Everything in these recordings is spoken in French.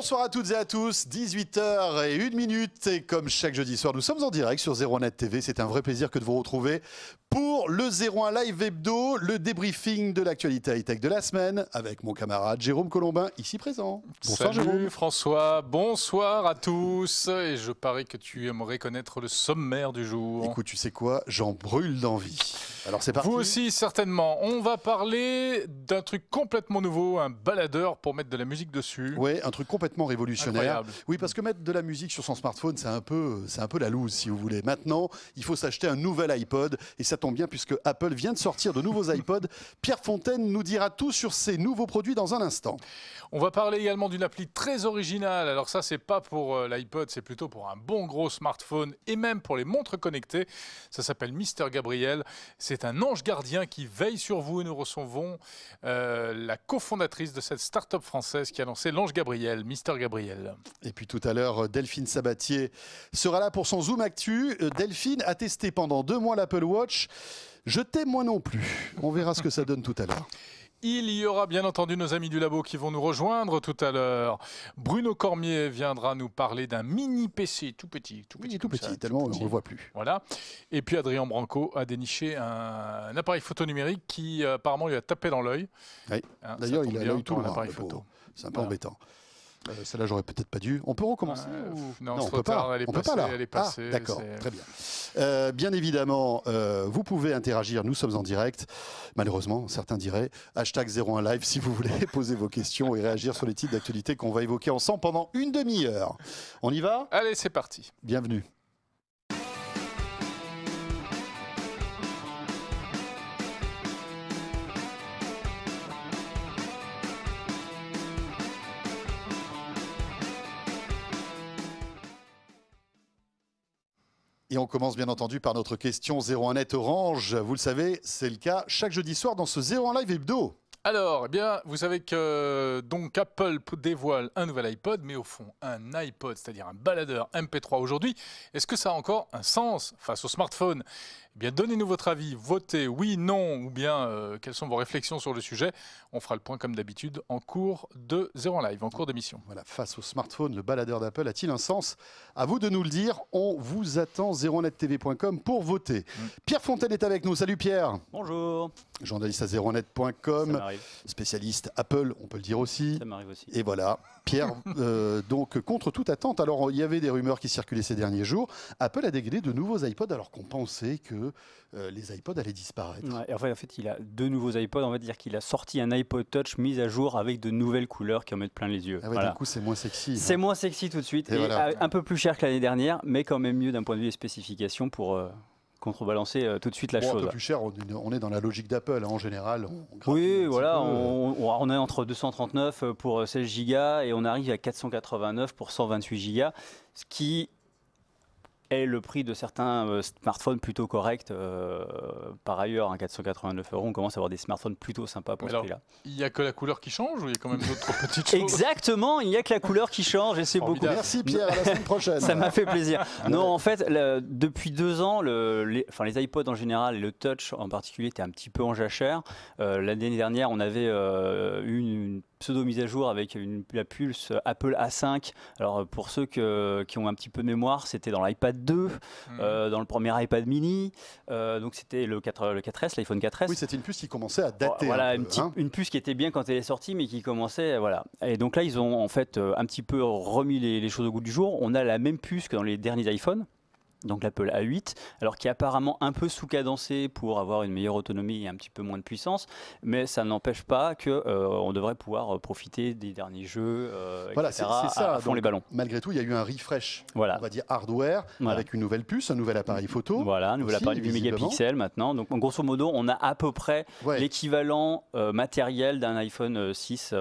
Bonsoir à toutes et à tous, 18h01 minute comme chaque jeudi soir. Nous sommes en direct sur 01net TV. C'est un vrai plaisir que de vous retrouver pour le 01 Live Hebdo, le débriefing de l'actualité high-tech de la semaine avec mon camarade Jérôme Colombin, ici présent. Bonsoir Salut, François, bonsoir à tous. Et je parie que tu aimerais connaître le sommaire du jour. Écoute, tu sais quoi J'en brûle d'envie. Alors c'est parti. Vous aussi, certainement. On va parler d'un truc complètement nouveau, un baladeur pour mettre de la musique dessus. Oui, un truc complètement révolutionnaire. Oui, parce que mettre de la musique sur son smartphone, c'est un peu, c'est un peu la loose, si vous voulez. Maintenant, il faut s'acheter un nouvel iPod, et ça tombe bien puisque Apple vient de sortir de nouveaux iPods. Pierre Fontaine nous dira tout sur ces nouveaux produits dans un instant. On va parler également d'une appli très originale. Alors ça, c'est pas pour euh, l'iPod, c'est plutôt pour un bon gros smartphone et même pour les montres connectées. Ça s'appelle Mister Gabriel. C'est un ange gardien qui veille sur vous et nous recevons euh, la cofondatrice de cette start-up française qui a lancé l'ange Gabriel, Mister Gabriel. Et puis tout à l'heure, Delphine Sabatier sera là pour son Zoom Actu. Euh, Delphine a testé pendant deux mois l'Apple Watch. Je t'aime moi non plus. On verra ce que ça donne tout à l'heure. Il y aura bien entendu nos amis du labo qui vont nous rejoindre tout à l'heure. Bruno Cormier viendra nous parler d'un mini PC tout petit, tout petit, tout petit tellement on ne le voit plus. Voilà. Et puis Adrien Branco a déniché un, appareil photo numérique qui euh, apparemment lui a tapé dans l'œil. Hein, D'ailleurs, il a l'œil tout Appareil photo. C'est un peu embêtant. Euh, celle-là, j'aurais peut-être pas dû. On peut recommencer Non, on peut pas. Elle on ah, passée, peut pas d'accord, très bien. Euh, bien évidemment, euh, vous pouvez interagir. Nous sommes en direct. Malheureusement, certains diraient hashtag 01 live si vous voulez poser vos questions et réagir sur les titres d'actualité qu'on va évoquer ensemble pendant une demi-heure. On y va Allez, c'est parti. Bienvenue. Et on commence bien entendu par notre question 01 net orange. Vous le savez, c'est le cas chaque jeudi soir dans ce 01 live hebdo. Alors, eh bien, vous savez que donc Apple dévoile un nouvel iPod, mais au fond un iPod, c'est-à-dire un baladeur MP3 aujourd'hui. Est-ce que ça a encore un sens face au smartphone bien, donnez-nous votre avis, votez oui, non, ou bien euh, quelles sont vos réflexions sur le sujet. On fera le point comme d'habitude en cours de Zéro Live, en cours d'émission. Voilà, face au smartphone, le baladeur d'Apple a-t-il un sens À vous de nous le dire. On vous attend 01 pour voter. Mm. Pierre Fontaine est avec nous. Salut Pierre. Bonjour. Journaliste à zeronet.com, netcom spécialiste Apple, on peut le dire aussi. Ça m'arrive aussi. Et voilà, Pierre, euh, donc contre toute attente, alors il y avait des rumeurs qui circulaient ces derniers jours, Apple a dégradé de nouveaux iPods alors qu'on pensait que euh, les iPods allaient disparaître. en, fait, il a deux nouveaux iPods. On va dire qu'il a sorti un iPod Touch mis à jour avec de nouvelles couleurs qui en mettent plein les yeux. Ah du coup, c'est moins sexy. Hein. C'est moins sexy tout de suite. Et, un peu plus cher que l'année dernière, mais quand même mieux d'un point de vue des spécifications pour. Euh, contrebalancer euh, tout de suite la chose. Un peu plus cher, on, est dans la logique d'Apple hein. en général. oui, voilà, on, est entre 239 pour 16 go et on arrive à 489 pour 128 go ce qui et le prix de certains euh, smartphones plutôt corrects. Euh, par ailleurs, à hein, 489 euros, on commence à avoir des smartphones plutôt sympas pour ce prix-là. Il n'y a que la couleur qui change ou il y a quand même d'autres petites choses Exactement, il n'y a que la couleur qui change et c'est beaucoup. Merci Pierre, à la semaine prochaine. Ça m'a fait plaisir. Non, en fait, depuis deux ans, le, les, enfin, les iPods en général et le Touch en particulier étaient un petit peu en jachère. Euh, l'année dernière, on avait eu une, une pseudo mise à jour avec la pulse Apple A5. Alors euh, pour ceux qui ont un petit peu de mémoire, c'était dans l'iPad 2, mhm. euh, dans le premier iPad mini, euh, donc c'était le, 4, s l'iPhone 4S. Oui, c'était une puce qui commençait à dater. Voilà, hein. une, puce qui était bien quand elle est sortie, mais qui commençait, voilà. Et donc là, ils ont en fait un petit peu remis les, les choses au goût du jour. On a la même puce que dans les derniers iPhones donc l'Apple A8, alors qui est apparemment un peu sous-cadencé pour avoir une meilleure autonomie et un petit peu moins de puissance, mais ça n'empêche pas que euh, on devrait pouvoir euh, profiter des derniers jeux, euh, voilà, les ballons. Malgré tout, il y a eu un refresh, voilà. on va dire hardware, avec une nouvelle puce, un nouvel appareil photo. Voilà, un nouvel appareil 8 mégapixels maintenant. Donc grosso modo, on a à peu près l'équivalent euh, matériel d'un iPhone 6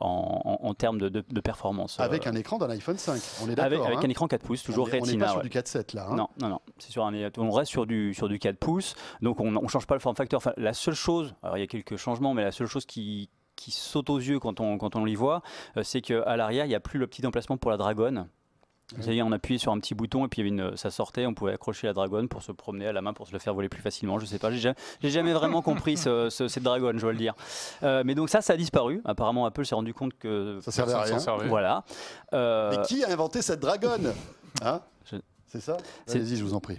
en, termes de, performance. Avec un écran d'un iPhone 5, on est d'accord. Avec, hein. un écran 4 pouces, toujours Retina. On est pas sur du 4.7 là. Hein. Hein. Non, non, non. C'est sur un, on reste sur du, sur du 4 pouces. Donc on ne change pas le form factor. la seule chose, alors il y a quelques changements, mais la seule chose qui, qui saute aux yeux quand on, quand on l'y voit, euh, c'est qu'à l'arrière, il n'y a plus le petit emplacement pour la dragonne. C'est-à-dire on appuyait sur un petit bouton et puis une, ça sortait, on pouvait accrocher la dragonne pour se promener à la main pour se le faire voler plus facilement. Je sais pas, j'ai jamais, jamais vraiment compris cette dragonne, je dois le dire. Euh, mais donc ça, ça a disparu. Apparemment, Apple s'est rendu compte que ça servait à rien. Voilà. Euh, mais qui a inventé cette dragonne hein c'est ça Allez-y, je vous en prie.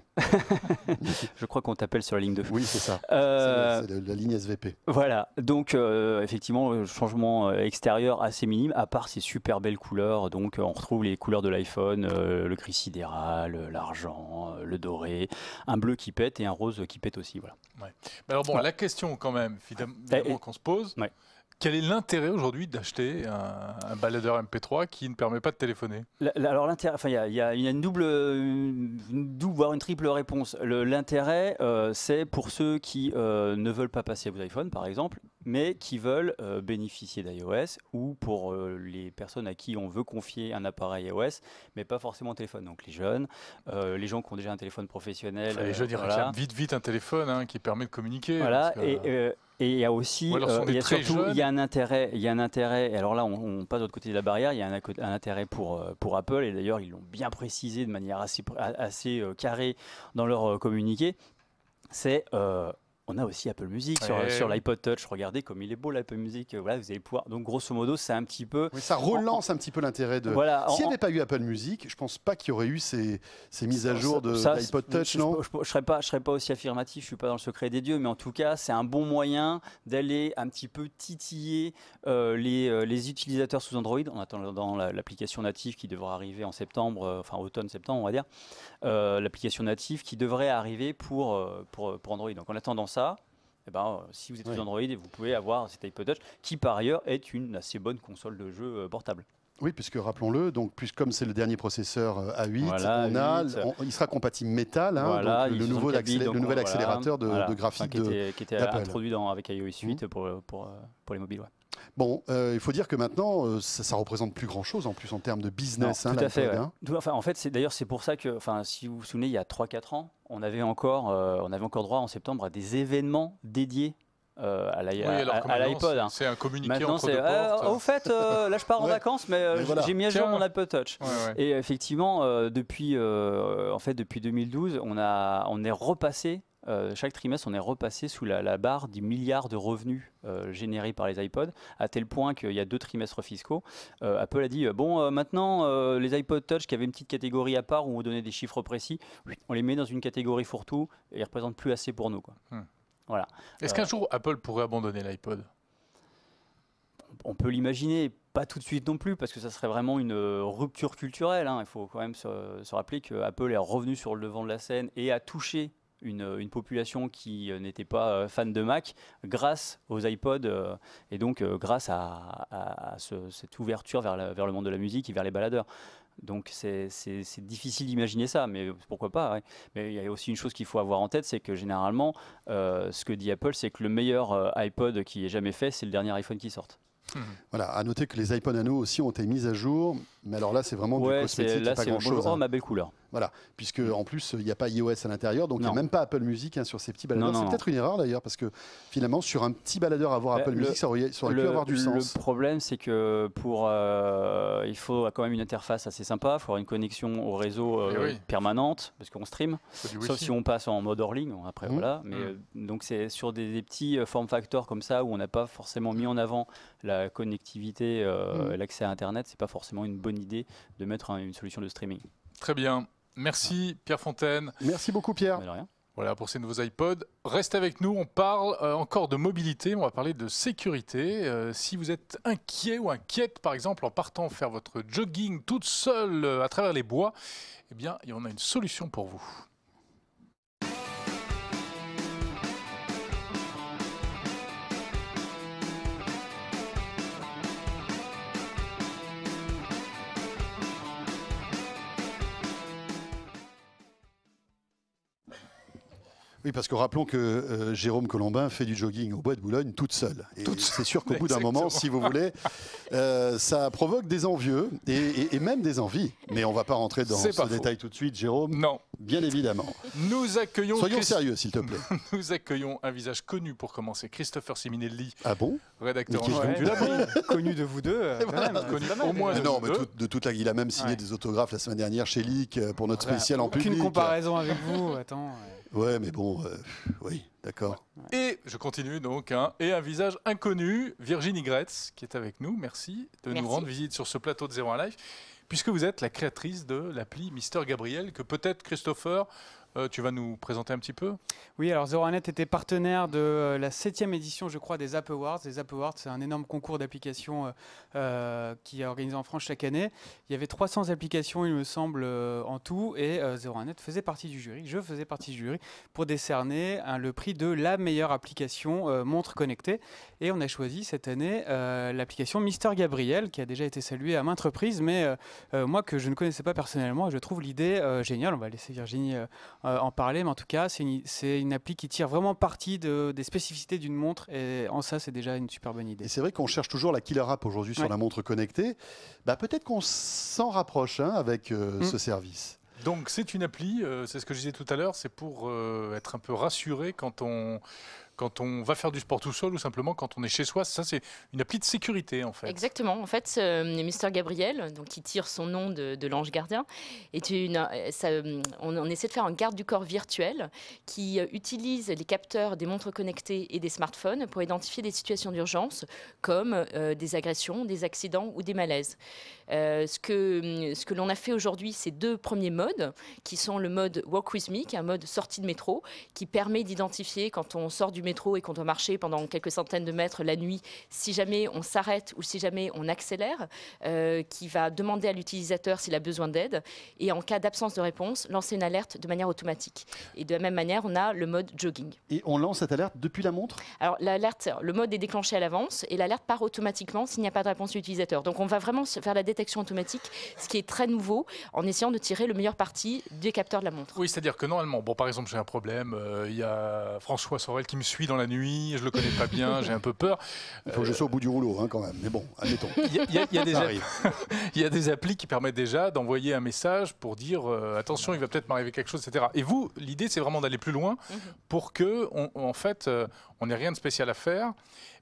je crois qu'on t'appelle sur la ligne de Oui, c'est ça. Euh, c'est la, ligne SVP. Voilà. Donc, euh, effectivement, euh, changement euh, extérieur assez minime, à part ces super belles couleurs. Donc, on retrouve les couleurs de l'iPhone, le gris sidéral, l'argent, le doré, un bleu qui pète et un rose qui pète aussi. Voilà. alors, bon, la question, quand même, finalement, eh, eh, qu'on se pose. Ouais. Quel est l'intérêt aujourd'hui d'acheter un, baladeur MP3 qui ne permet pas de téléphoner Alors l'intérêt, enfin il y, a une double, voire une triple réponse. L'intérêt, euh, c'est pour ceux qui euh, ne veulent pas passer à vos iPhones par exemple, mais qui veulent euh, bénéficier d'iOS, ou pour les personnes à qui on veut confier un appareil iOS, mais pas forcément téléphone. Donc les jeunes, les gens qui ont déjà un téléphone professionnel. les jeunes ils vite vite un téléphone hein, qui permet de communiquer. Voilà. Et, et il y a aussi, euh, il y a surtout, il y a un intérêt, il y a un intérêt. Et alors là, on, passe de l'autre côté de la barrière. Il y a un, intérêt pour euh, pour Apple. Et d'ailleurs, ils l'ont bien précisé de manière assez euh, carrée dans leur communiqué. C'est on a aussi Apple Music sur, l'iPod Touch. Regardez comme il est beau l'Apple Music. Euh, voilà, vous allez pouvoir. Donc grosso modo, c'est un petit peu. ça relance un petit peu l'intérêt de. Voilà. S'il n'y avait pas eu Apple Music, je pense pas qu'il y aurait eu ces, mises à jour de l'iPod Touch, non Je ne serais pas, serais pas aussi affirmatif. Je suis pas dans le secret des dieux, mais en tout cas, c'est un bon moyen d'aller un petit peu titiller euh, euh, les, utilisateurs sous Android en attendant l'application native qui devra arriver en septembre, enfin automne-septembre, on va dire. Euh, l'application native qui devrait arriver pour, euh, pour, euh, pour Android. Donc en attendant ça, eh ben, si vous êtes sur Android, vous pouvez avoir cet iPod Touch, qui par ailleurs est une assez bonne console de jeu portable. Oui, puisque rappelons-le, donc plus, comme c'est le dernier processeur A8, il sera compatible métal, hein, le, nouvel accélérateur de, graphique qui était, introduit dans, avec iOS 8 pour, pour, pour, les mobiles. Bon, euh, il faut dire que maintenant, euh, ça, ne représente plus grand chose en plus en termes de business. Hein, tout à fait. Hein. enfin, en fait, d'ailleurs, c'est pour ça que, enfin, si vous vous souvenez, il y a 3-4 ans, on avait encore, euh, on avait encore droit en septembre à des événements dédiés à l'iPod. Oui, hein. C'est un communiqué entre deux Au fait, là je pars en vacances, mais, j'ai mis à jour mon Apple Touch. Et effectivement, depuis, en fait, depuis 2012, on, a, on est repassé euh, chaque trimestre, on est repassé sous la, barre des milliards de revenus euh, générés par les iPods, à tel point qu'il y a deux trimestres fiscaux, euh, Apple a dit bon, maintenant, les iPod Touch qui avaient une petite catégorie à part où on donnait des chiffres précis, on les met dans une catégorie fourre-tout et ils représentent plus assez pour nous. Quoi. Hmm. Voilà. Est-ce qu'un jour Apple pourrait abandonner l'iPod on peut l'imaginer, pas tout de suite non plus, parce que ça serait vraiment une rupture culturelle. Hein. Il faut quand même se, se rappeler Apple est revenu sur le devant de la scène et a touché une, population qui euh, n'était pas euh, fan de Mac grâce aux iPods euh, et donc grâce à, cette ouverture vers, vers le monde de la musique et vers les baladeurs. Donc c'est difficile d'imaginer ça, mais pourquoi pas. Mais il y a aussi une chose qu'il faut avoir en tête, c'est que généralement, ce que dit Apple, c'est que le meilleur iPod qui est jamais fait, c'est le dernier iPhone qui sorte. Mmh. Voilà, à noter que les iPod Nano aussi ont été mis à jour mais alors là, c'est vraiment du cosmétique, pas grand-chose. Hein. ma belle couleur. Voilà, puisque en plus, il n'y a pas iOS à l'intérieur, donc il n'y a même pas Apple Music hein, sur ces petits baladeurs. C'est peut-être une erreur d'ailleurs, parce que finalement, sur un petit baladeur avoir bah, Apple Music, ça aurait, pu avoir du sens. Le problème, c'est que pour, euh, il faut quand même une interface assez sympa, il faut avoir une connexion au réseau euh, eh permanente, parce qu'on stream, sauf si on passe en mode hors ligne, après mhm. voilà. Mhm. Mais euh, donc c'est sur des, petits form factors comme ça, où on n'a pas forcément mis en avant la connectivité, mhm. l'accès à Internet, c'est pas forcément une bonne idée de mettre une solution de streaming. Très bien. Merci Pierre Fontaine. Merci beaucoup Pierre. Voilà pour ces nouveaux iPods. Restez avec nous, on parle euh, encore de mobilité, on va parler de sécurité. Euh, si vous êtes inquiet ou inquiète, par exemple, en partant faire votre jogging toute seule euh, à travers les bois, eh bien, on a une solution pour vous. Oui, parce que rappelons que euh, Jérôme Colombin fait du jogging au bois de Boulogne toute seule. Et c'est sûr qu'au bout d'un moment, si vous voulez, euh, ça provoque des envieux et, même des envies. Mais on ne va pas rentrer dans ce détail tout de suite, Jérôme. Non. Bien évidemment. Nous accueillons. Soyons sérieux, s'il te plaît. Nous accueillons un visage connu pour commencer, Christopher Siminelli. Ah bon Rédacteur en chef ah Connu de vous deux. Euh, au moins. de non, mais de toute la, il a même signé des autographes la semaine dernière chez Lick pour notre spécial en public. Aucune comparaison avec vous. Attends. Ouais, mais bon, euh, oui, d'accord. Et je continue donc. Hein. et un visage inconnu, Virginie Gretz, qui est avec nous. Merci de nous rendre visite sur ce plateau de 01 Life, puisque vous êtes la créatrice de l'appli Mister Gabriel, que peut-être Christopher euh, tu vas nous présenter un petit peu Oui, alors ZeroNet était partenaire de euh, la septième édition, je crois, des App Awards. Les App Awards, c'est un énorme concours d'applications euh, qui est organisé en France chaque année. Il y avait 300 applications, il me semble, en tout, et Net faisait partie du jury, je faisais partie du jury, pour décerner hein, le prix de la meilleure application montre connectée. Et on a choisi cette année l'application Mister Gabriel, qui a déjà été saluée à maintes reprises, mais moi que je ne connaissais pas personnellement, je trouve l'idée géniale. On va laisser Virginie euh, en parler, mais en tout cas, c'est une, appli qui tire vraiment parti des spécificités d'une montre, et en ça, c'est déjà une super bonne idée. Et c'est vrai qu'on cherche toujours la killer app aujourd'hui sur la montre connectée. Bah, Peut-être qu'on s'en rapproche hein, avec euh, mm. ce service. Donc c'est une appli, euh, c'est ce que je disais tout à l'heure, c'est pour être un peu rassuré quand on, quand on va faire du sport tout seul ou simplement quand on est chez soi. Ça, c'est une appli de sécurité, en fait. Exactement. En fait, euh, Mister Gabriel, donc, qui tire son nom de, l'ange gardien, est une, euh, euh, on, essaie de faire un garde du corps virtuel qui utilise les capteurs des montres connectées et des smartphones pour identifier des situations d'urgence comme des agressions, des accidents ou des malaises. ce que, mm, ce que l'on a fait aujourd'hui, c'est deux premiers modes qui sont le mode Walk With Me, qui est un mode sortie de métro, qui permet d'identifier quand on sort du métro et qu'on doit marcher pendant quelques centaines de mètres la nuit, si jamais on s'arrête ou si jamais on accélère, euh, qui va demander à l'utilisateur s'il a besoin d'aide et en cas d'absence de réponse, lancer une alerte de manière automatique. Et de la même manière, on a le mode jogging. Et on lance cette alerte depuis la montre Alors l'alerte, le mode est déclenché à l'avance et l'alerte part automatiquement s'il n'y a pas de réponse de l'utilisateur. Donc on va vraiment faire la détection automatique, ce qui est très nouveau en essayant de tirer le meilleur parti des capteurs de la montre. Oui, c'est-à-dire que normalement, bon par exemple j'ai un problème, euh, il y a François Sorel qui me suis dans la nuit, je le connais pas bien, j'ai un peu peur. Il faut que je sois au bout du rouleau hein, quand même, mais bon, admettons. Il y, a, y des, applis, qui permettent déjà d'envoyer un message pour dire euh, attention, il va peut-être m'arriver quelque chose, etc. Et vous, l'idée, c'est vraiment d'aller plus loin mhm. pour que, en fait, euh, on n'ait rien de spécial à faire,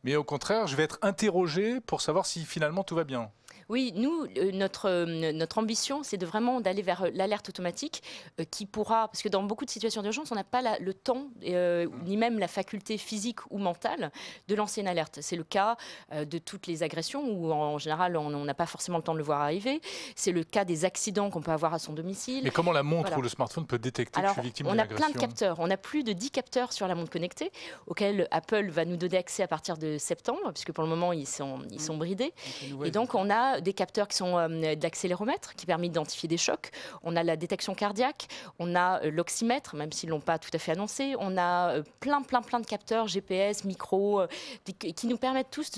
mais au contraire, je vais être interrogé pour savoir si finalement tout va bien. Oui, nous, euh, notre, euh, notre ambition, c'est de vraiment d'aller vers euh, l'alerte automatique qui pourra, parce que dans beaucoup de situations d'urgence, on n'a pas le temps, ni même la faculté physique ou mentale de lancer une alerte. C'est le cas de toutes les agressions où, en, général, on n'a pas forcément le temps de le voir arriver. C'est le cas des accidents qu'on peut avoir à son domicile. Mais comment la montre ou le smartphone peut détecter que je suis victime d'une agression On a plein de capteurs. On a plus de 10 capteurs sur la montre connectée auxquels Apple va nous donner accès à partir de septembre, puisque pour le moment, ils sont, ils sont bridés. Et donc, on a des capteurs qui sont euh, de l'accéléromètre, qui permet d'identifier des chocs. On a la détection cardiaque, on a euh, l'oxymètre, même s'ils ne l'ont pas tout à fait annoncé. On a euh, plein, plein, plein de capteurs, GPS, micro, qui nous permettent tous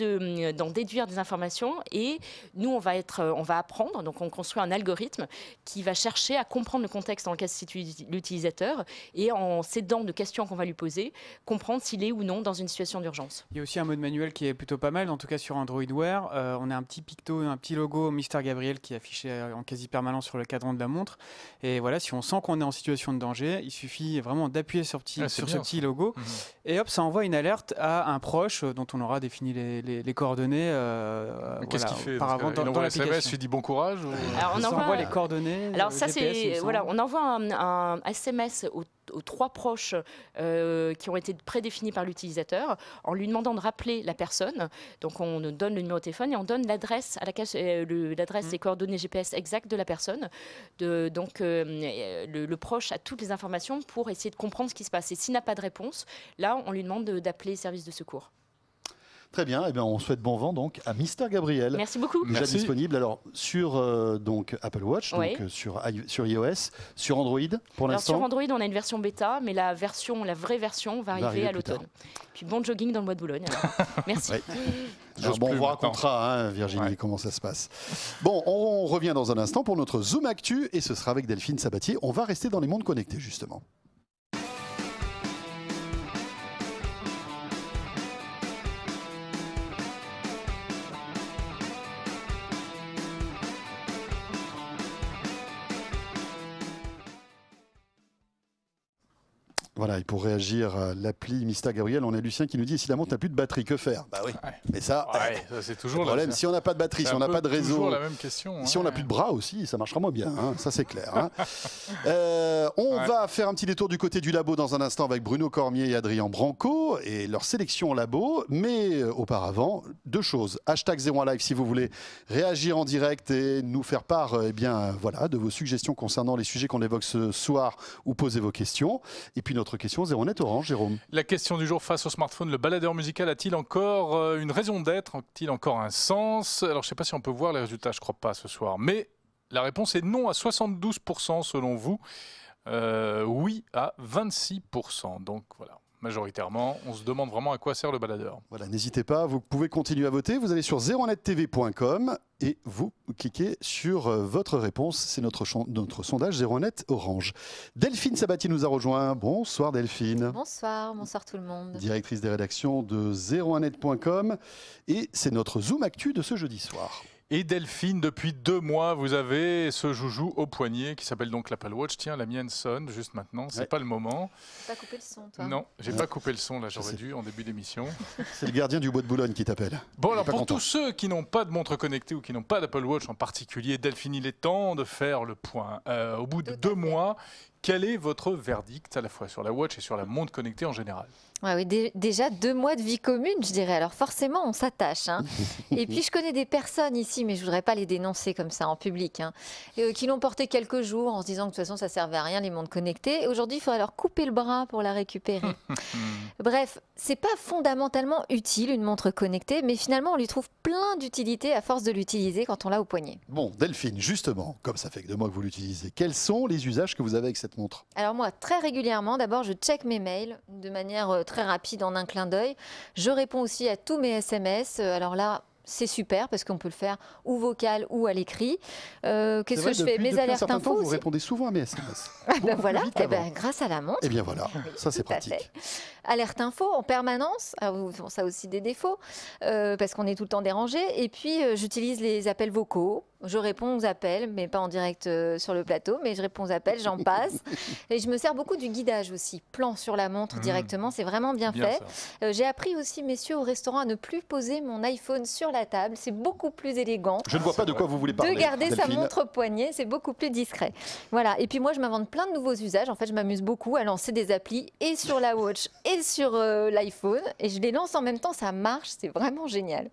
d'en déduire des informations. Et nous, on va, être, on va apprendre, donc on construit un algorithme qui va chercher à comprendre le contexte dans lequel se situe l'utilisateur et en s'aidant de questions qu'on va lui poser, comprendre s'il est ou non dans une situation d'urgence. Il y a aussi un mode manuel qui est plutôt pas mal, en tout cas sur Android Wear. on a un petit picto, un petit logo Mister Gabriel qui est affiché euh, en quasi permanent sur le cadran de la montre. Et voilà, si on sent qu'on est en situation de danger, il suffit vraiment d'appuyer sur, ah, sur ce petit logo. Mhm. Et hop, ça envoie une alerte à un proche euh, dont on aura défini les, coordonnées. Euh, qu'est-ce voilà, qu'il fait dans, un SMS, il dit bon courage on, envoie, les coordonnées. Alors ça, c'est voilà, on envoie un, un SMS au aux trois proches euh, qui ont été prédéfinis par l'utilisateur en lui demandant de rappeler la personne. Donc on donne le numéro de téléphone et on donne l'adresse à laquelle euh, l'adresse mm. coordonnées GPS exactes de la personne. De, donc euh, le, proche a toutes les informations pour essayer de comprendre ce qui se passe. Et s'il n'a pas de réponse, là on lui demande d'appeler service de secours. Très bien, et eh bien on souhaite bon vent donc à Mister Gabriel. Merci beaucoup. Déjà disponible alors sur euh, donc Apple Watch, donc euh, sur, sur iOS, sur Android pour l'instant. Sur Android, on a une version bêta, mais la version, la vraie version va arriver, à l'automne. Puis bon jogging dans le bois de Boulogne. Merci. bon, on vous racontera, hein, Virginie, comment ça se passe. Bon, on revient dans un instant pour notre Zoom Actu et ce sera avec Delphine Sabatier. On va rester dans les mondes connectés, justement. Voilà, et pour réagir à l'appli Mista Gabriel, on a Lucien qui nous dit si la montre n'a plus de batterie, que faire Bah oui. Mais ça, c'est toujours le problème. Si on n'a pas de batterie, si on n'a pas de réseau. la même question. Si on n'a plus de bras aussi, ça marchera moins bien. Hein, ça, c'est clair. Hein. Euh, on va faire un petit détour du côté du labo dans un instant avec Bruno Cormier et Adrien Branco et leur sélection au labo. Mais euh, auparavant, deux choses. Hashtag 01 Live si vous voulez réagir en direct et nous faire part euh, eh bien, voilà, de vos suggestions concernant les sujets qu'on évoque ce soir ou poser vos questions. Et puis notre question 09 Orange, Jérôme. La question du jour face au smartphone, le baladeur musical a-t-il encore euh, une raison d'être A-t-il encore un sens Alors je ne sais pas si on peut voir les résultats, je ne crois pas ce soir. Mais la réponse est non à 72% selon vous. Euh, oui à 26%. Donc voilà majoritairement. On se demande vraiment à quoi sert le baladeur. Voilà, n'hésitez pas, vous pouvez continuer à voter. Vous allez sur tv.com et vous cliquez sur euh, votre réponse. C'est notre, notre sondage net Orange. Delphine Sabatier nous a rejoint. Bonsoir Delphine. Bonsoir, bonsoir tout le monde. Directrice des rédactions de 01net.com et c'est notre Zoom Actu de ce jeudi soir. Et Delphine, depuis deux mois, vous avez ce joujou au poignet qui s'appelle donc l'Apple Watch. Tiens, la mienne sonne juste maintenant, c'est n'est pas le moment. pas coupé le son, toi Non, j'ai n'ai pas coupé le son, là, j'aurais dû en début d'émission. C'est le gardien du bois de Boulogne qui t'appelle. Bon, alors pour tous ceux qui n'ont pas de montre connectée ou qui n'ont pas d'Apple Watch en particulier, Delphine, il est temps de faire le point. Euh, au bout de deux mois, quel est votre verdict à la fois sur la Watch et sur la montre connectée en général Ouais, oui, déjà deux mois de vie commune, je dirais. Alors forcément, on s'attache. Hein. Et puis je connais des personnes ici, mais je voudrais pas les dénoncer comme ça en public, hein, euh, qui l'ont porté quelques jours en se disant que de toute façon ça servait à rien les montres connectées. Aujourd'hui, il faudrait leur couper le bras pour la récupérer. Bref, c'est pas fondamentalement utile une montre connectée, mais finalement on lui trouve plein d'utilité à force de l'utiliser quand on l'a au poignet. Bon, Delphine, justement, comme ça fait que deux mois que vous l'utilisez, quels sont les usages que vous avez avec cette montre Alors moi, très régulièrement, d'abord je check mes mails de manière euh, très rapide en un clin d'œil. Je réponds aussi à tous mes SMS. Euh, alors là, c'est super parce qu'on peut le faire ou vocal ou à l'écrit. Euh, qu'est-ce que je fais Mes alertes infos vous répondez souvent à mes SMS. Ah ben voilà, eh ben, grâce à la montre. Eh bien voilà, ça c'est pratique. Alerte info en permanence. Alors, ah, ça aussi des défauts euh, parce qu'on est tout le temps dérangé. Et puis j'utilise les appels vocaux je réponds aux appels, mais pas en direct euh, sur le plateau, mais je réponds aux appels, j'en passe. et je me sers beaucoup du guidage aussi, plan sur la montre mmh. directement, c'est vraiment bien, fait. Euh, j'ai appris aussi, messieurs, au restaurant à ne plus poser mon iPhone sur la table, c'est beaucoup plus élégant. Je ne vois pas de quoi vous voulez parler. De garder sa montre poignée, c'est beaucoup plus discret. Voilà, et puis moi je m'invente plein de nouveaux usages, en fait je m'amuse beaucoup à lancer des applis et sur la watch et sur euh, l'iPhone, et je les lance en même temps, ça marche, c'est vraiment génial.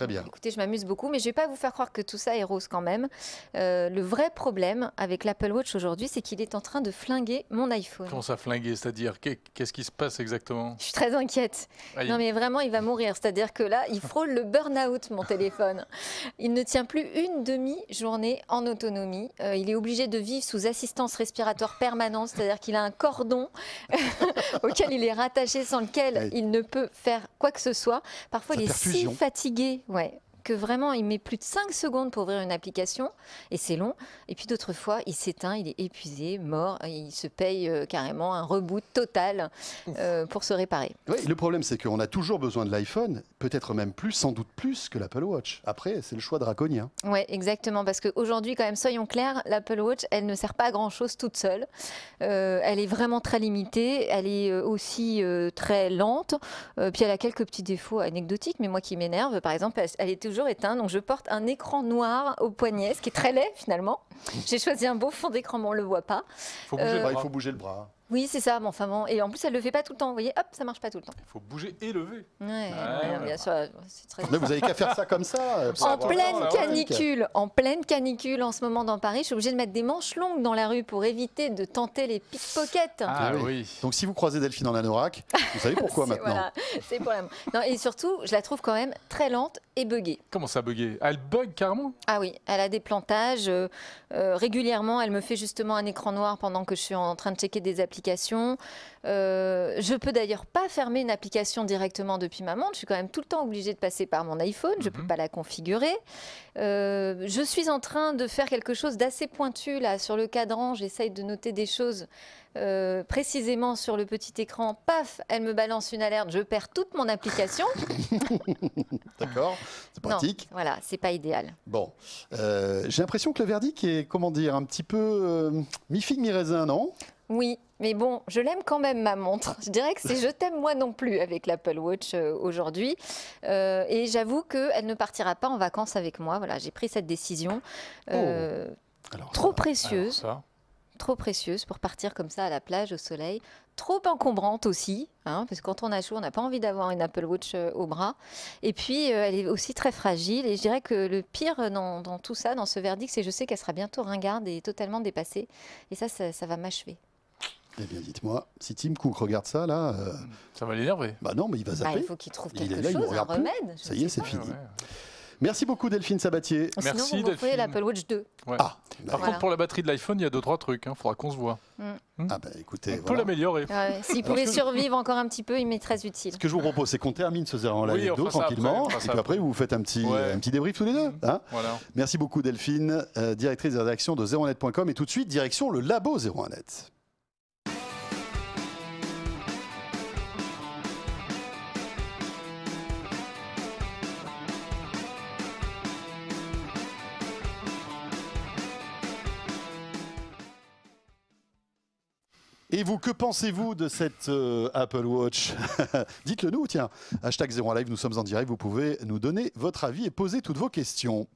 Très bien. Écoutez, je m'amuse beaucoup, mais je ne vais pas vous faire croire que tout ça est rose quand même. Euh, le vrai problème avec l'Apple Watch aujourd'hui, c'est qu'il est en train de flinguer mon iPhone. Comment ça flinguer C'est-à-dire, qu'est-ce qui se passe exactement Je suis très inquiète. Non, mais vraiment, il va mourir. C'est-à-dire que là, il frôle le burn-out, mon téléphone. Il ne tient plus une demi-journée en autonomie. Euh, il est obligé de vivre sous assistance respiratoire permanente, c'est-à-dire qu'il a un cordon auquel il est rattaché, sans lequel il ne peut faire quoi que ce soit. Parfois, il est si fatigué Ouais que vraiment il met plus de 5 secondes pour ouvrir une application et c'est long. Et puis d'autres fois, il s'éteint, il est épuisé, mort, il se paye euh, carrément un reboot total euh, pour se réparer. Oui, le problème c'est qu'on a toujours besoin de l'iPhone, peut-être même plus, sans doute plus que l'Apple Watch. Après, c'est le choix draconien. Oui, exactement, parce qu'aujourd'hui, quand même, soyons clairs, l'Apple Watch, elle ne sert pas à grand-chose toute seule. Euh, elle est vraiment très limitée, elle est aussi très lente, puis elle a quelques petits défauts anecdotiques, mais moi qui m'énerve, par exemple, elle, elle était éteint, donc je porte un écran noir au poignet, ce qui est très laid finalement. J'ai choisi un beau fond d'écran, mais on ne le voit pas. Euh, il faut bouger le bras. Oui, c'est ça, mais enfin Et en plus, elle ne le fait pas tout le temps. Vous voyez, hop, ça marche pas tout le temps. Il faut bouger et lever. Oui, ah, bien sûr, c'est très mais vous n'avez qu'à faire ça comme ça. Euh, en pleine canicule, en pleine canicule en ce moment dans Paris, je suis obligée de mettre des manches longues dans la rue pour éviter de tenter les pickpockets. Ah eh oui. Donc si vous croisez Delphine en anorak, vous savez pourquoi maintenant. Voilà, c'est pour la... non, et surtout, je la trouve quand même très lente et buggée. Comment ça buggée Elle bug carrément Ah oui, elle a des plantages. Euh, euh, régulièrement, elle me fait justement un écran noir pendant que je suis en train de checker des applis application. Euh, je peux d'ailleurs pas fermer une application directement depuis ma montre. Je suis quand même tout le temps obligée de passer par mon iPhone. Je ne peux mhm. pas la configurer. Euh, je suis en train de faire quelque chose d'assez pointu là sur le cadran. J'essaye de noter des choses euh, précisément sur le petit écran. Paf, elle me balance une alerte. Je perds toute mon application. D'accord, c'est pratique. Non, voilà, c'est pas idéal. Bon, euh, j'ai l'impression que le verdict est comment dire un petit peu mi figue mi raisin, non oui, mais bon, je l'aime quand même ma montre. Je dirais que c'est je t'aime moi non plus avec l'Apple Watch euh, aujourd'hui. Euh, et j'avoue qu'elle ne partira pas en vacances avec moi. Voilà, j'ai pris cette décision. Euh, oh. trop précieuse. trop précieuse pour partir comme ça à la plage, au soleil. Trop encombrante aussi, hein, parce que quand on a chaud, on n'a pas envie d'avoir une Apple Watch au bras. Et puis, elle est aussi très fragile. Et je dirais que le pire dans, tout ça, dans ce verdict, c'est je sais qu'elle sera bientôt ringarde et totalement dépassée. Et ça, ça va m'achever. Eh bien, dites-moi, si Tim Cook regarde ça, là. Euh, ça va l'énerver. Bah non, mais il va bah, zapper. il faut qu'il trouve quelque il chose, un remède. Ça y est, c'est fini. Merci beaucoup Delphine Sabatier. Merci Sinon, vous Delphine. l'Apple Watch 2. Ah, Par contre, pour la batterie de l'iPhone, il y a deux trois trucs. Il hein, faudra qu'on se voit. Mm. Hmm ah bah, écoutez, on peut l'améliorer. S'il pouvait survivre encore un petit peu, il m'est très utile. Ce que je vous propose, c'est qu'on termine ce zéro en live tranquillement, après, et puis après vous faites un petit un petit débrief tous les deux. Mm. Hein. Merci beaucoup Delphine, euh, directrice de rédaction de 01net.com et tout de suite direction le labo 01net. Et vous, que pensez-vous de cette euh, Apple Watch Dites-le nous, tiens. Hashtag 01 Live, nous sommes en direct, vous pouvez nous donner votre avis et poser toutes vos questions.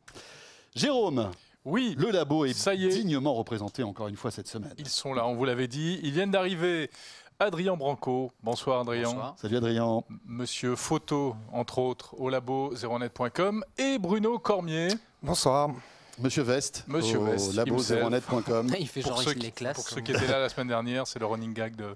Jérôme oui, le labo est, dignement représenté encore une fois cette semaine. Ils sont là, on vous l'avait dit. Ils viennent d'arriver. Adrien Branco. Bonsoir Adrien. Bonsoir. Salut Adrien. Monsieur Photo, entre autres, au labo 0 netcom Et Bruno Cormier. Bonsoir. Monsieur Vest, Monsieur au labo netcom Il fait genre pour ceux, hein. qui, étaient là la semaine dernière, c'est le running gag de,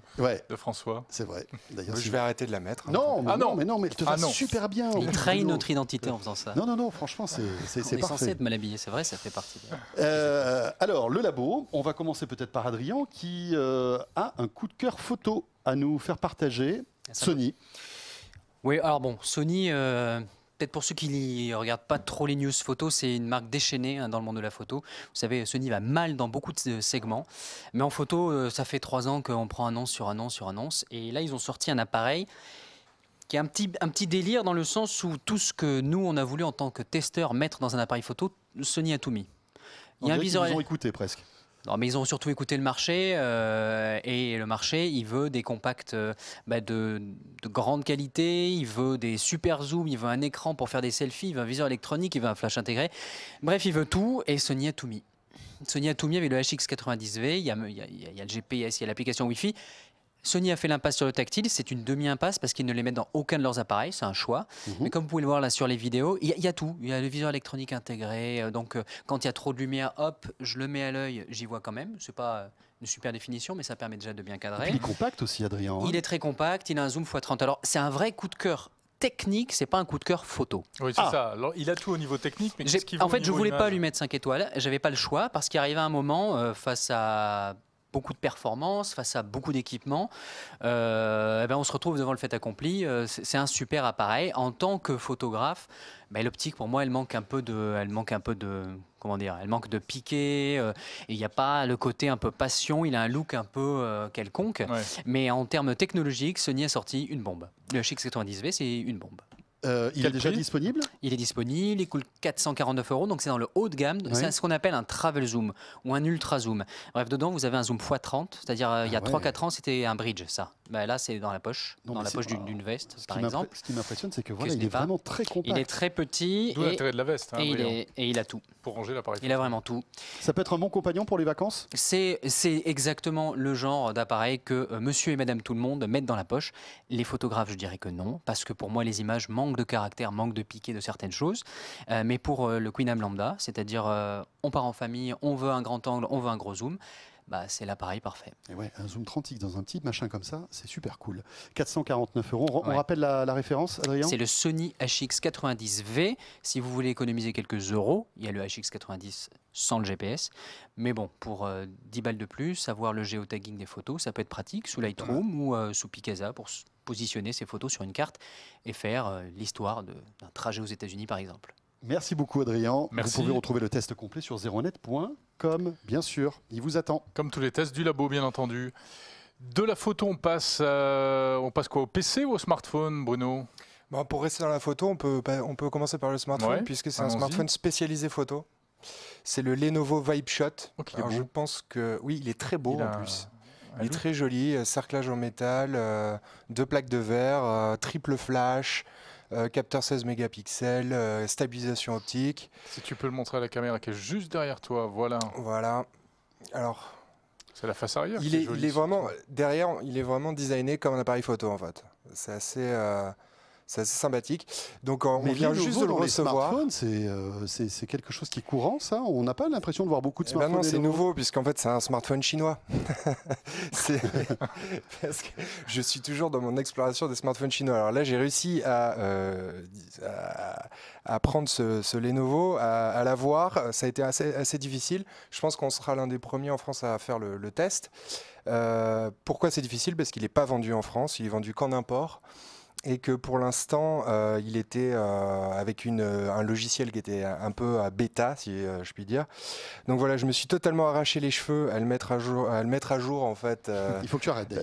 François. C'est vrai. D'ailleurs, je vais arrêter de la mettre. Hein, ah non, mais non, mais ah non, mais te super bien. Il trahit notre identité en faisant ça. Non, non, non, franchement, c'est c'est parfait. On est censé être mal habillé, c'est vrai, ça fait partie. Euh, alors, le labo, on va commencer peut-être par Adrien qui euh, a un coup de cœur photo à nous faire partager. Ah, Sony. Oui, alors bon, Sony, euh, peut-être pour ceux qui ne regardent pas trop les news photos, c'est une marque déchaînée hein, dans le monde de la photo. Vous savez, Sony va mal dans beaucoup de euh, segments. Mais en photo, euh, ça fait trois ans qu'on prend annonce sur annonce sur annonce. Et là, ils ont sorti un appareil qui est un petit, un petit délire dans le sens où tout ce que nous, on a voulu en tant que testeurs mettre dans un appareil photo, Sony a tout mis. Il Ils ont écouté presque. Non, mais ils ont surtout écouté le marché euh, et le marché, il veut des compacts euh, bah, de, grande qualité, il veut des super zooms, il veut un écran pour faire des selfies, il veut un viseur électronique, il veut un flash intégré. Bref, il veut tout et Sony a tout mis. Sony a tout mis avec le HX90V, il y a le GPS, il y a l'application Wi-Fi. Sony a fait l'impasse sur le tactile, c'est une demi-impasse parce qu'ils ne les mettent dans aucun de leurs appareils, c'est un choix. Mhm. Mais comme vous pouvez le voir là sur les vidéos, il y, a tout. Il y a le viseur électronique intégré, euh, donc euh, quand il y a trop de lumière, hop, je le mets à l'œil, j'y vois quand même. C'est pas euh, une super définition, mais ça permet déjà de bien cadrer. il est compact aussi, Adrien. Hein. Il est très compact, il a un zoom x30. Alors c'est un vrai coup de cœur technique, c'est pas un coup de cœur photo. Oui, c'est ah. ça. il a tout au niveau technique, mais En fait, je voulais pas lui mettre 5 étoiles, j'avais pas le choix parce qu'il arrivait un moment face à beaucoup de performances, face à beaucoup d'équipements, euh, eh ben, on se retrouve devant le fait accompli. Euh, c'est un super appareil. En tant que photographe, Mais ben, l'optique pour moi, elle manque un peu de, elle manque un peu de, comment dire, elle manque de piqué. Euh, il n'y a pas le côté un peu passion. Il a un look un peu quelconque. Mais en termes technologiques, Sony a sorti une bombe. Le x 90 v c'est une bombe. Euh, il est déjà disponible Il est disponible, il coûte 449 euros, donc c'est dans le haut de gamme. C'est ce qu'on appelle un travel zoom ou un ultra zoom. Bref, dedans, vous avez un zoom x30, c'est-à-dire euh, il y a 3-4 ah ans, c'était un bridge, ça. Bah, là, c'est dans la poche, dans la poche d'une veste, par exemple. Ce qui m'impressionne, c'est que voilà, il est vraiment très compact. Il est très petit. D'où l'intérêt de la veste. Hein, et, il a tout. Pour ranger l'appareil. Il a vraiment tout. Ça peut être un bon compagnon pour les vacances C'est exactement le genre d'appareil que euh, monsieur et madame tout le monde mettent dans la poche. Les photographes, je dirais que non, parce que pour moi, les images manquent de caractère, manque de piqué de certaines choses. Euh, mais pour euh, le Queen Am Lambda, c'est-à-dire euh, on part en famille, on veut un grand angle, on veut un gros zoom, bah, c'est l'appareil parfait. ouais, un zoom 30 dans un petit machin comme ça, c'est super cool. 449 euros. On rappelle la, référence, Adrien C'est le Sony HX90V. Si vous voulez économiser quelques euros, il y a le HX90 sans le GPS. Mais bon, pour 10 euh, balles de plus, avoir le géotagging des photos, ça peut être pratique sous Lightroom ou euh, sous Picasa pour positionner ses photos sur une carte et faire euh, l'histoire d'un trajet aux États-Unis, par exemple. Merci beaucoup, Adrien. Merci. Vous pouvez retrouver le test complet sur zeronet.com comme, bien sûr, il vous attend. Comme tous les tests du labo, bien entendu. De la photo, on passe, on passe quoi au PC ou au smartphone, Bruno bon, bah, Pour rester dans la photo, on peut, on peut commencer par le smartphone, puisque c'est un smartphone spécialisé photo. C'est le Lenovo Vibe Shot. Alors, je pense que oui, il est très beau en plus. Il est très joli, euh, cerclage en métal, euh, deux plaques de verre, euh, triple flash, euh, capteur 16 mégapixels, euh, stabilisation optique. Si tu peux le montrer à la caméra qui est juste derrière toi, voilà. Voilà. Alors. C'est la face arrière. Il est, il est vraiment derrière. Il est vraiment designé comme un appareil photo en fait. C'est assez. Euh, c'est assez sympathique. Donc on vient juste de le recevoir. Euh, c'est quelque chose qui est courant, ça On n'a pas l'impression de voir beaucoup de eh ben smartphones. Non, non, c'est nouveau, puisqu'en fait, c'est un smartphone chinois. Parce que je suis toujours dans mon exploration des smartphones chinois. Alors là, j'ai réussi à, euh, à, prendre ce, ce Lenovo, à, l'avoir. Ça a été assez, assez difficile. Je pense qu'on sera l'un des premiers en France à faire le, test. Euh, pourquoi c'est difficile Parce qu'il n'est pas vendu en France, il est vendu qu'en import et que pour l'instant, euh, il était euh, avec euh, un logiciel qui était un peu à bêta, si je puis dire. Donc voilà, je me suis totalement arraché les cheveux à le mettre à jour, à le mettre à jour en fait. il faut que tu arrêtes.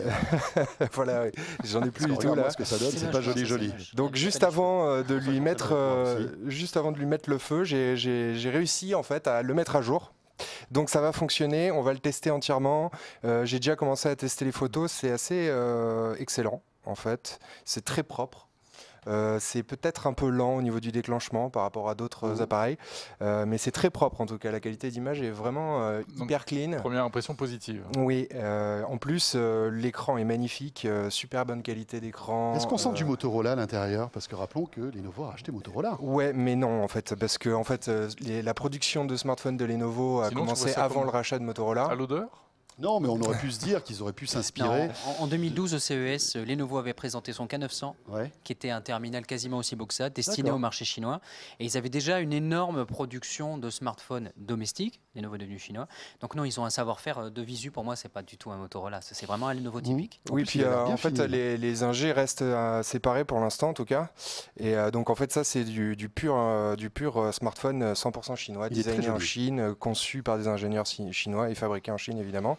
voilà, j'en ai plus du tout là. ce que ça donne, c'est pas joli, joli. Donc juste avant de ah, lui mettre, juste avant de lui mettre le feu, j'ai réussi en fait à le mettre à jour. Donc ça va fonctionner, on va le tester entièrement. j'ai déjà commencé à tester les photos, c'est assez excellent en fait. C'est très propre. Euh, c'est peut-être un peu lent au niveau du déclenchement par rapport à d'autres mmh. appareils, euh, mais c'est très propre en tout cas. La qualité d'image est vraiment euh, hyper clean. Première impression positive. Oui, en plus l'écran est magnifique, super bonne qualité d'écran. Est-ce qu'on sent du Motorola à l'intérieur Parce que rappelons que Lenovo a acheté Motorola. Ouais, mais non en fait, parce que en fait la production de smartphones de Lenovo a commencé avant le rachat de Motorola. À l'odeur non, mais on aurait pu se dire qu'ils auraient pu s'inspirer. En, 2012, au CES, euh, Lenovo avait présenté son K900, qui était un terminal quasiment aussi beau que ça, destiné au marché chinois. Et ils avaient déjà une énorme production de smartphones domestiques, Lenovo devenus chinois. Donc non, ils ont un savoir-faire euh, de visu. Pour moi, ce n'est pas du tout un Motorola. C'est vraiment un Lenovo typique. Oui, puis euh, en fait, les, hein. les ingés restent séparés pour l'instant, en tout cas. Et donc en fait, ça, c'est du, pur, du pur smartphone 100% chinois, designé en Chine, conçu par des ingénieurs chinois et fabriqué en Chine, évidemment.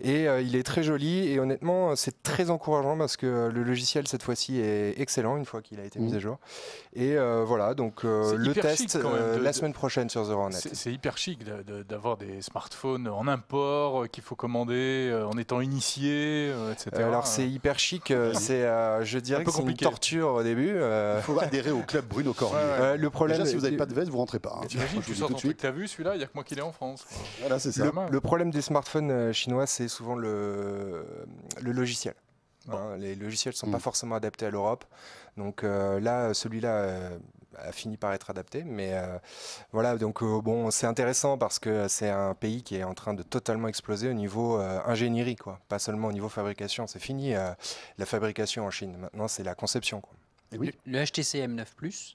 Et euh, il est très joli et honnêtement, c'est très encourageant parce que euh, le logiciel cette fois-ci est excellent une fois qu'il a été mis mmh. à jour. Et euh, voilà, donc le test la semaine prochaine sur The Hornet. C'est hyper chic d'avoir des smartphones en import qu'il faut commander en étant initié, etc. Alors c'est hyper chic, c'est je dirais une torture au début. Il faut adhérer au club Bruno corne le problème, Déjà, si vous n'avez pas de veste, vous rentrez pas. Hein. Imagine, tu sors de truc, t'as vu celui-là, il n'y a que moi qui l'ai en France. Voilà, ça. le, problème des smartphones chinois, c'est souvent le, logiciel. Hein. les logiciels ne sont mm. pas forcément adaptés à l'Europe. Donc euh, là, celui-là euh, a fini par être adapté. Mais euh, voilà, donc bon, c'est intéressant parce que c'est un pays qui est en train de totalement exploser au niveau ingénierie, quoi. Pas seulement au niveau fabrication. C'est fini la fabrication en Chine. Maintenant, c'est la conception. le, HTC M9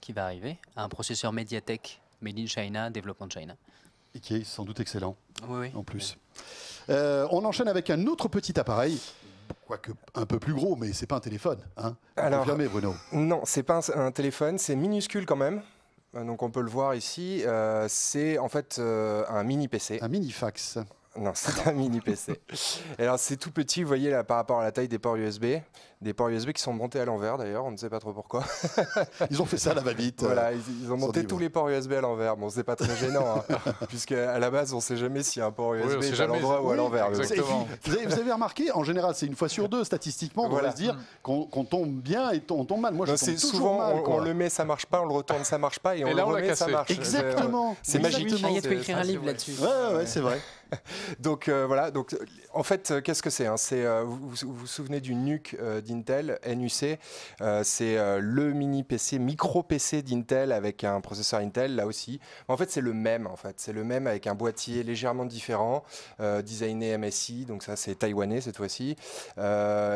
qui va arriver un processeur Mediatek Made in China, développement China. Et qui est sans doute excellent. Oui, En plus. Euh, on enchaîne avec un autre petit appareil quoique un peu plus gros, mais c'est pas un téléphone, hein jamais, Bruno. Non, c'est pas un, téléphone, c'est minuscule quand même. Euh, donc on peut le voir ici, euh, c'est en fait un mini PC. Un mini fax. Non, c'est un mini PC. alors, c'est tout petit, vous voyez, là, par rapport à la taille des ports USB. Des ports USB qui sont montés à l'envers, d'ailleurs, on ne sait pas trop pourquoi. ils ont fait ça là la va-vite. Voilà, euh, ils, ont monté tous les ports USB à l'envers. Bon, c'est pas très gênant, hein, puisque à la base, on ne sait jamais si un port USB à l'endroit ou à l'envers. Vous avez, remarqué, en général, c'est une fois sur deux, statistiquement, on va dire qu'on tombe bien et on tombe mal. Moi, je tombe souvent, On, le met, ça marche pas, on le retourne, ça marche pas, et, on le remet, ça marche. Euh, exactement. C'est magique. Il a écrire un livre là-dessus. Ouais, ouais, c'est vrai. donc euh, voilà, donc en fait, euh, qu'est-ce que c'est hein C'est euh, vous, vous, souvenez du NUC d'Intel, NUC, c'est le mini PC, micro PC d'Intel avec un processeur Intel là aussi. En fait, c'est le même en fait, c'est le même avec un boîtier légèrement différent, designé MSI, donc ça c'est taïwanais cette fois-ci.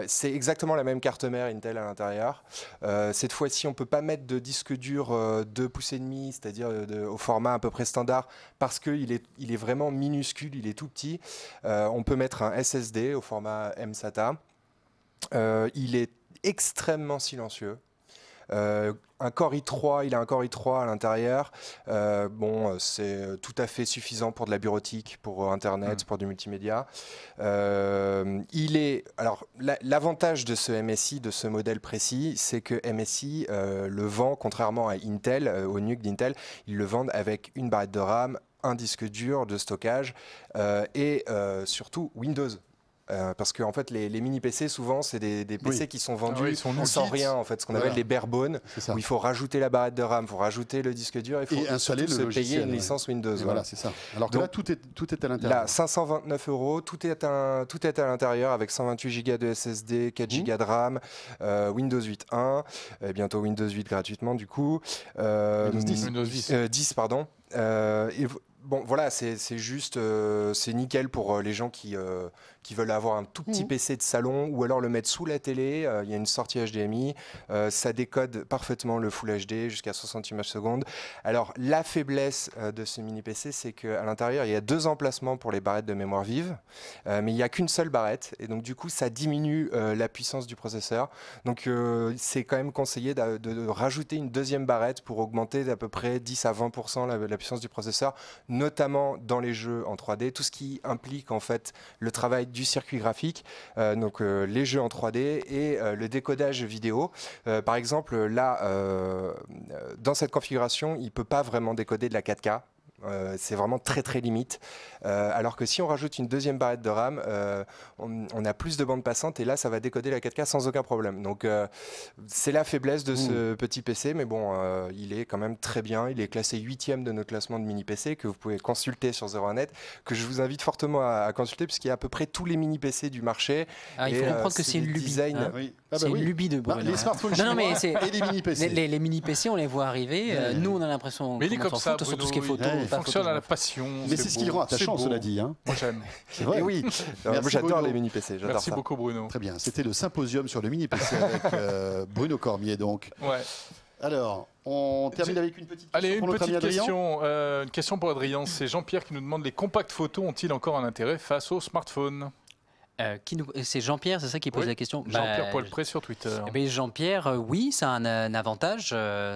c'est exactement la même carte mère Intel à l'intérieur. cette fois-ci, on peut pas mettre de disque dur de pouces et demi, c'est-à-dire au format à peu près standard parce qu'il est il est vraiment minuscule, il est tout petit. Euh, on peut mettre un SSD au format mSATA. Euh, il est extrêmement silencieux. Euh, un Core i3, il a un Core i3 à l'intérieur. bon, c'est tout à fait suffisant pour de la bureautique, pour Internet, mm. pour du multimédia. il est, alors, l'avantage de ce MSI, de ce modèle précis, c'est que MSI le vend, contrairement à Intel, au NUC d'Intel, ils le vendent avec une barrette de RAM, un disque dur de stockage euh, et euh, surtout Windows. Euh, parce que en fait, les, mini PC souvent, c'est des, PC qui sont vendus ah sans rien, en fait, ce qu'on appelle les barebones, où il faut rajouter la barrette de RAM, il faut rajouter le disque dur, il faut et installer le se payer une licence Windows. Voilà, c'est ça. Alors que là, tout est tout est à l'intérieur. Là, 529 euros, tout est tout est à l'intérieur avec 128 Go de SSD, 4 Go de RAM, Windows 8.1, et bientôt Windows 8 gratuitement du coup. 10, pardon. Et, bon, voilà, c'est juste, euh, c'est nickel pour euh, les gens qui euh, qui veulent avoir un tout petit mmh. PC de salon ou alors le mettre sous la télé. Euh, il y a une sortie HDMI. Euh, ça décode parfaitement le Full HD jusqu'à 60 images secondes. Alors, la faiblesse euh, de ce mini PC, c'est qu'à l'intérieur, il y a deux emplacements pour les barrettes de mémoire vive, mais il n'y a qu'une seule barrette. Et donc, du coup, ça diminue la puissance du processeur. Donc, c'est quand même conseillé de, rajouter une deuxième barrette pour augmenter d'à peu près 10 à 20 la, la puissance du processeur, notamment dans les jeux en 3D. Tout ce qui implique, en fait, le travail du circuit graphique, euh, donc euh, les jeux en 3D et euh, le décodage vidéo. par exemple, là, dans cette configuration, il ne peut pas vraiment décoder de la 4K euh, c'est vraiment très très limite. Euh, alors que si on rajoute une deuxième barrette de RAM, euh, on, a plus de bandes passantes et là ça va décoder la 4K sans aucun problème. Donc c'est la faiblesse de ce hmm. petit PC, mais bon, il est quand même très bien. Il est classé huitième de notre classement de mini PC que vous pouvez consulter sur 01net, que je vous invite fortement à, consulter puisqu'il y a à peu près tous les mini PC du marché. Ah, il faut comprendre que c'est une lubie. Design... c'est une hein. ah, bah lubie de bah, les smartphones les mini PC. on les voit arriver. nous, on a l'impression. qu'on sur tout ce qui est photo ça fonctionne à la passion. Mais c'est ce qui rend attachant, cela dit. Hein. Moi j'aime. C'est vrai. oui. J'adore les mini PC. Merci beaucoup Bruno. Très bien. C'était le symposium sur le mini PC avec euh, Bruno Cormier donc. Ouais. Alors, on termine avec une petite question. Allez, pour une petite question. Euh, une question pour Adrien. C'est Jean-Pierre qui nous demande les compacts photos ont-ils encore un intérêt face aux smartphones euh, c'est Jean-Pierre, c'est ça qui pose la question bah, Jean-Pierre bah, Poilpré sur Twitter. Eh ben, Jean-Pierre, euh, oui, ça a un, avantage.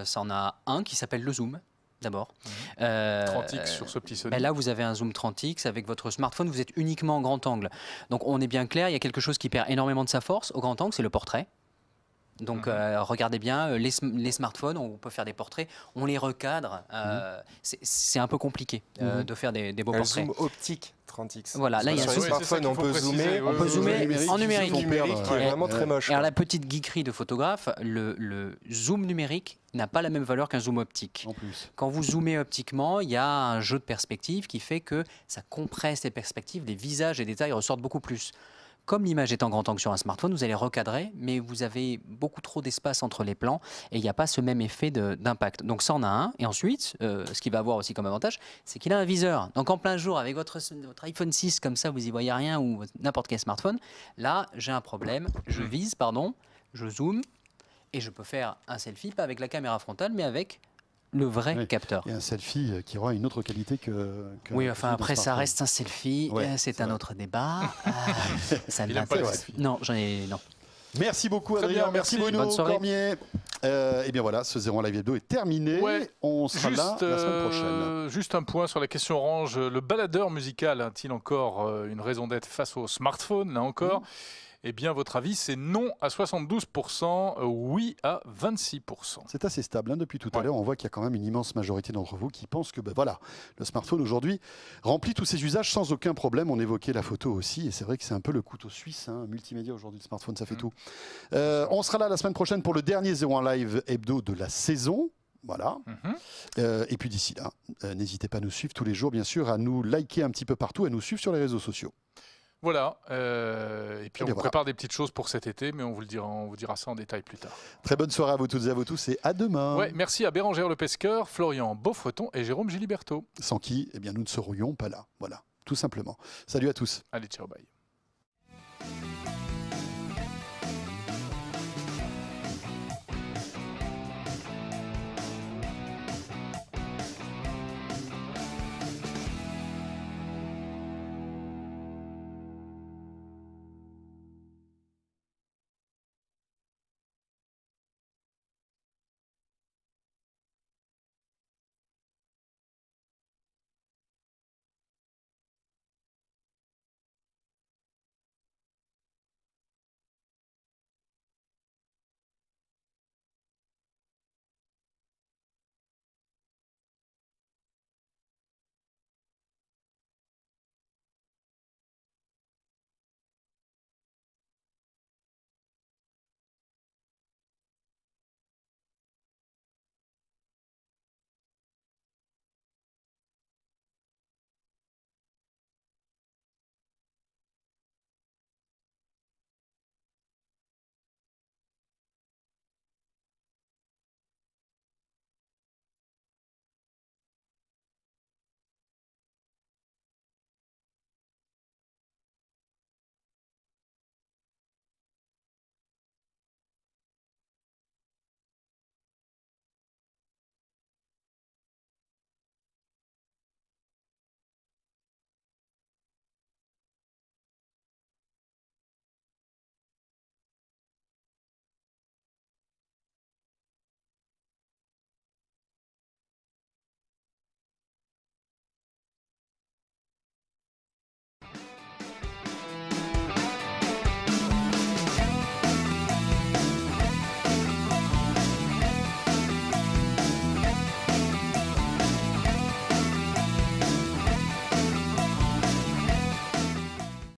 ça en a un qui s'appelle le zoom d'abord. 30 mhm. euh, sur ce petit ben là, vous avez un zoom 30x. Avec votre smartphone, vous êtes uniquement en grand angle. Donc, on est bien clair, il y a quelque chose qui perd énormément de sa force au grand angle, c'est le portrait. Donc mhm. euh, regardez bien, euh, les, smartphones, on peut faire des portraits, on les recadre. Euh, mhm. C'est un peu compliqué mhm. de faire des, des beaux portraits. Zoom optique 30x. Voilà, là il y a un smartphone, on peut zoomer, on peut zoomer en numérique, vraiment très moche. Alors la petite geekerie de photographe, le, zoom numérique n'a pas la même valeur qu'un zoom optique. En plus. Quand vous zoomez optiquement, il y a un jeu de perspective qui fait que ça compresse les perspectives, les visages et les détails ressortent beaucoup plus. Comme l'image est en grand angle sur un smartphone, vous allez recadrer, mais vous avez beaucoup trop d'espace entre les plans et il n'y a pas ce même effet d'impact. Donc ça en a un. Et ensuite, euh, ce qu'il va avoir aussi comme avantage, c'est qu'il a un viseur. Donc en plein jour, avec votre, iPhone 6 comme ça, vous n'y voyez rien ou n'importe quel smartphone, là j'ai un problème. Je mmh. vise, pardon, je zoome et je peux faire un selfie, pas avec la caméra frontale, mais avec le vrai capteur. Et un selfie euh, qui aura une autre qualité que. oui, enfin après, ça reste un selfie, euh, c'est un autre débat. Ah, ça ne pas Non, j'en ai. Non. Merci beaucoup Très Adrien, merci, merci, Bruno Cormier. Eh et bien voilà, ce 0 en live 2 est terminé. On sera juste, là la semaine euh, prochaine. juste un point sur la question orange. Le baladeur musical a-t-il encore une raison d'être face au smartphone, là encore mm eh bien votre avis c'est non à 72%, euh, oui à 26%. C'est assez stable hein. depuis tout à l'heure. On voit qu'il y a quand même une immense majorité d'entre vous qui pensent que ben voilà, le smartphone aujourd'hui remplit tous ses usages sans aucun problème. On évoquait la photo aussi et c'est vrai que c'est un peu le couteau suisse hein, multimédia aujourd'hui le smartphone, ça fait mm. tout. Euh, on sera là la semaine prochaine pour le dernier 01 live hebdo de la saison. Voilà. Mm-hmm. Euh, et puis d'ici là, n'hésitez pas à nous suivre tous les jours, bien sûr, à nous liker un petit peu partout, à nous suivre sur les réseaux sociaux. Voilà, euh, et puis eh on prépare des petites choses pour cet été, mais on vous, le dira, on vous dira ça en détail plus tard. Très bonne soirée à vous toutes et à vous tous, et à demain. merci à Bérangère Le Pesqueur, Florian Beaufreton et Jérôme Giliberto. Sans qui, eh bien, nous ne serions pas là, voilà, tout simplement. Salut à tous. Allez, ciao, bye.